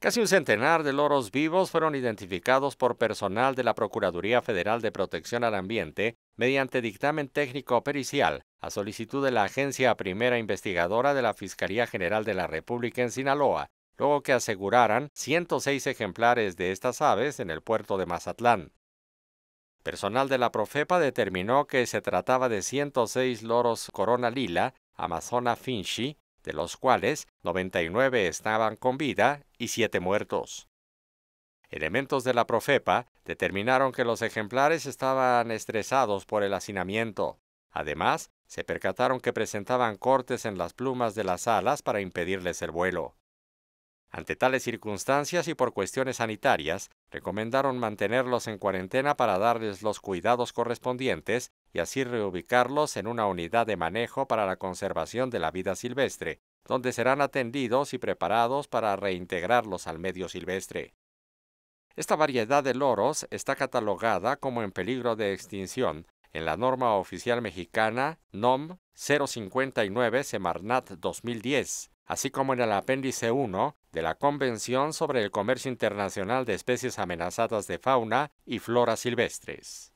Casi un centenar de loros vivos fueron identificados por personal de la Procuraduría Federal de Protección al Ambiente mediante dictamen técnico pericial a solicitud de la agencia primera investigadora de la Fiscalía General de la República en Sinaloa, luego que aseguraran 106 ejemplares de estas aves en el puerto de Mazatlán. Personal de la Profepa determinó que se trataba de 106 loros corona lila, amazona finchi, de los cuales 99 estaban con vida y 7 muertos. Elementos de la Profepa determinaron que los ejemplares estaban estresados por el hacinamiento. Además, se percataron que presentaban cortes en las plumas de las alas para impedirles el vuelo. Ante tales circunstancias y por cuestiones sanitarias, recomendaron mantenerlos en cuarentena para darles los cuidados correspondientes y así reubicarlos en una unidad de manejo para la conservación de la vida silvestre, donde serán atendidos y preparados para reintegrarlos al medio silvestre. Esta variedad de loros está catalogada como en peligro de extinción en la norma oficial mexicana NOM 059 Semarnat 2010, así como en el apéndice 1 de la Convención sobre el Comercio Internacional de Especies Amenazadas de Fauna y Flora Silvestres.